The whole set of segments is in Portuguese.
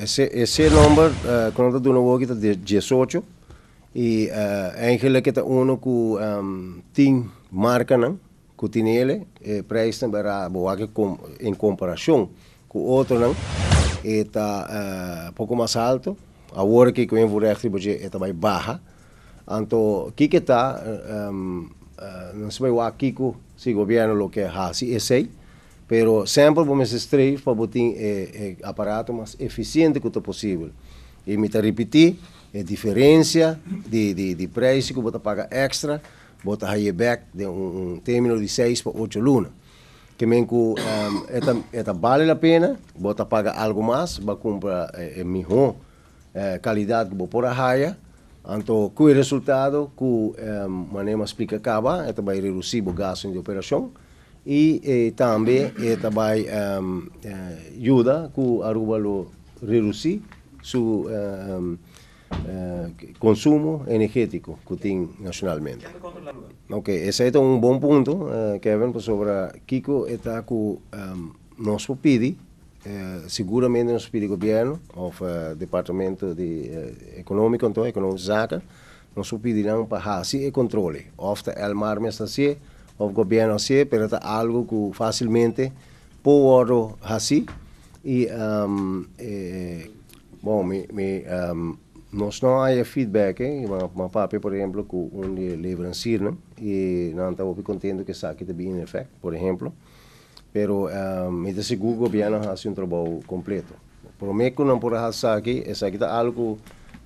ese, ese número, uh, quando tu não está 18, e uh, que está um que um, tem marca, não? Que tem ele, e eh, preço também era boa com, em comparação com outro, não? está uh, eh, pouco mais alto, a hora que eu vou reagir, porque é também baixa. Então, o que que um, uh, não sei o que o governo lo que é, se é sei, Pero sempre vamos estrear para botar eh, eh, aparato mais eficiente que possível. E me tá repetir, a diferença de, de, de preço que você paga extra, você aí back de um, um término de 6 para 8 lunas. Que men um, vale a pena, você paga algo mais, vai comprar eh, melhor eh, qualidade que você pôr a raia, então, com o resultado que o um, Manema explica acaba, esta vai reduzir o gasto de operação, e eh, também eh, também um, ajuda com Aruba lo reduzir seu eh, um, eh, consumo energético que tem nacionalmente. Ok, esse é um bom ponto, uh, eh, Kevin, sobre Kiko está com um, nosso PIDI, seguramente seguramente nosso PIDI governo, ou uh, departamento de uh, econômico, então, econômico Zaca, nosso PIDI não para fazer controle, ofta elmar mesmo assim, o governo assim, pero é algo que facilmente pode assim e um, eh, bom, me, me um, nós não há feedback, hein? Eh, Uma, papi, por exemplo, com um leverancier, né? E não estava contente que saque de bem effect, por exemplo. Pero um, me seguro que o governo faz um trabalho completo. Prometo que não por saque, é algo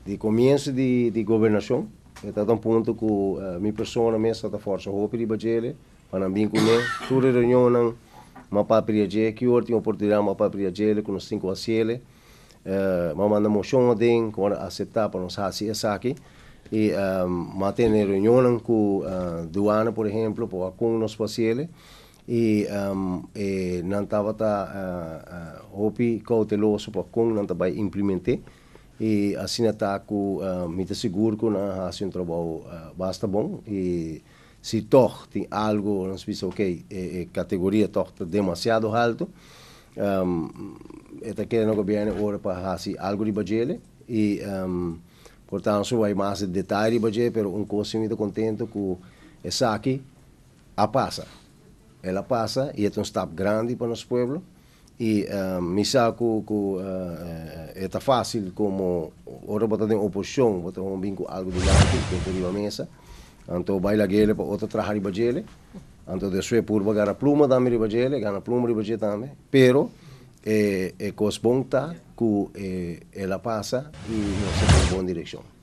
de começo de, de governação, e até um ponto que uh, mi pessoa me sa da força ho pri bajele panambin ku ne Tudo reunião nan ma pa pri que hoje tem oportunidade ma pa pri aje com os cinco asiele uh, ma manda motion den com aceitar para nos hasi aqui e um, ma tene reunião com uh, duana por exemplo por com nos pasiele e, um, ehm, e não estava tá uh, eh, uh, eh, hopi cauteloso para com não estava implementar e assim está uh, muito seguro ku na hasin trabalho uh, basta bom e se toch tem algo não se ok é, é categoria toch tá demasiado alto um, ah, está é querendo que viene ora para assim algo de bagele e um, ah, portanto vai mais detalhe de bagele pero um coisa muito contente com essa aqui a passa ela passa e é um step grande para nosso povo y eh, misa ku ku eta eh, eh, fácil como ora bota de oposición, bota un bingo algo de lado dentro de uma mesa anto baila gele otro outra trajar bajele anto de sua purva gara pluma da miri bajele gana pluma ri bajele tame pero es é cosbonta ku eh, ela pasa y no se põe boa dirección.